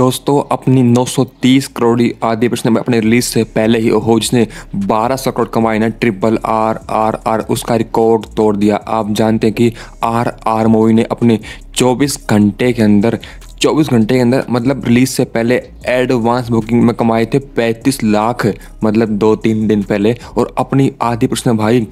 दोस्तों अपनी 930 करोड़ी आदि प्रश्न में अपने रिलीज से पहले ही ओहो जिसने 1200 करोड़ कमाए ना ट्रिपल आर आर आर उसका रिकॉर्ड तोड़ दिया आप जानते हैं कि आर आर मूवी ने अपने 24 घंटे के अंदर 24 घंटे के अंदर मतलब रिलीज से पहले एडवांस बुकिंग में कमाए थे 35 लाख मतलब दो तीन दिन पहले और अपनी आदि प्रश्न भाई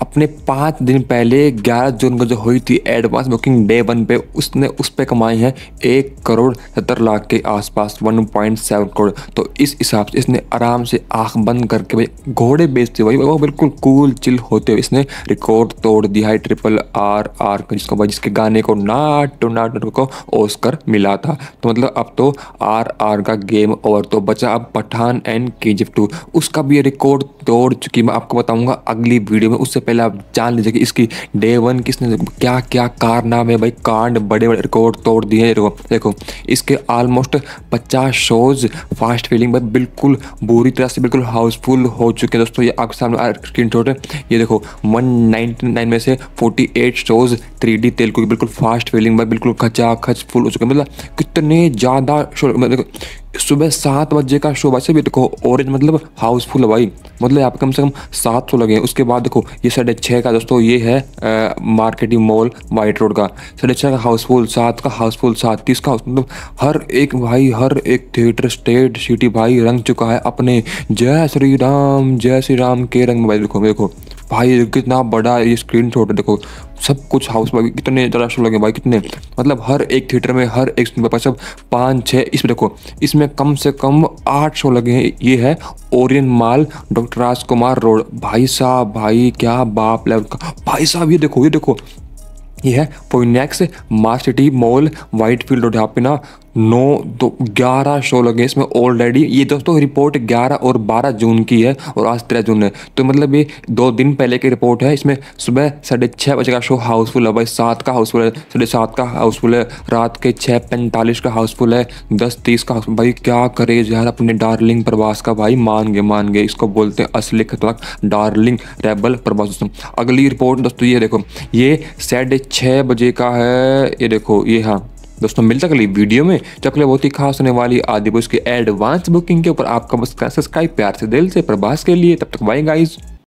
अपने पाँच दिन पहले ग्यारह जून को जो हुई थी एडवांस बुकिंग डे वन पे उसने उस पर कमाई है एक करोड़ सत्तर लाख के आसपास वन पॉइंट सेवन करोड़ तो इस हिसाब से इसने आराम से आँख बंद करके भाई घोड़े बेचते हुए वो बिल्कुल कूल चिल होते हुए इसने रिकॉर्ड तोड़ दिया है ट्रिपल आर आर जिसको भाई जिसके गाने को नाट टू नाट को ओस्कर मिला था तो मतलब अब तो आर आर का गेम ओवर तो बचा अब पठान एंड के टू उसका भी रिकॉर्ड तोड़ चुकी मैं आपको बताऊँगा अगली वीडियो में उससे पहले आप जान लीजिए कि इसकी डे वन किसने क्या क्या कारनामे भाई कांड बड़े बड़े रिकॉर्ड तोड़ दिए देखो इसके ऑलमोस्ट पचास शोज फास्ट फीलिंग पर बिल्कुल बुरी तरह से बिल्कुल हाउसफुल हो चुके हैं दोस्तों ये आपके सामने स्क्रीन शॉट है ये देखो वन में से फोर्टी शोज डी तेल बिल्कुल फास्ट फीलिंग पर बिल्कुल खचा खच फुल हो चुके हैं मतलब कितने ज़्यादा शो मतलब सुबह सात बजे का शो वैसे भी देखो ऑरेंज मतलब हाउसफुल भाई मतलब आप कम से कम सात सौ लगे उसके बाद देखो ये साढ़े छः का दोस्तों ये है मार्केटिंग मॉल वाइट रोड का साढ़े छः का हाउसफुल सात का हाउसफुल सात तीस का मतलब हर एक भाई हर एक थिएटर स्टेट सिटी भाई रंग चुका है अपने जय श्री राम जय श्री राम के रंग में भाई देखो देखो भाई कितना बड़ा ये स्क्रीन शॉट है देखो सब कुछ हाउस में कितने ज़्यादा शो लगे भाई कितने मतलब हर एक थिएटर में हर एक भाई सब पाँच छः इसमें देखो इसमें कम से कम आठ शो लगे हैं ये है Orion mall doctor Raj Kumar road भाई साहब भाई क्या बाप लेवल का भाई साहब ये देखो ये देखो ये है Phoenix Marketcity mall Whitefield road यहाँ पे ना नौ दो तो ग्यारह शो लगे इसमें ऑलरेडी ये दोस्तों रिपोर्ट ग्यारह और बारह जून की है और आज तेरह जून है तो मतलब ये दो दिन पहले की रिपोर्ट है इसमें सुबह साढ़े छः बजे का शो हाउसफुल है भाई सात का हाउसफुल है साढ़े सात का हाउसफुल है रात के छः पैंतालीस का हाउसफुल है दस तीस का हाउसफुल भाई क्या करे यार अपने डार्लिंग प्रवास का भाई मान गए मान गए इसको बोलते हैं असली खतरा डार्लिंग रेबल प्रवास दोस्तों अगली रिपोर्ट दोस्तों ये देखो ये साढ़े छः बजे का है ये देखो ये हाँ दोस्तों मिलता अगली वीडियो में चकले अगले बहुत ही खास होने वाली आदिपुरुष की एडवांस बुकिंग के ऊपर आपका सब्सक्राइब प्यार से दिल से प्रभास के लिए तब तक बाई गाइज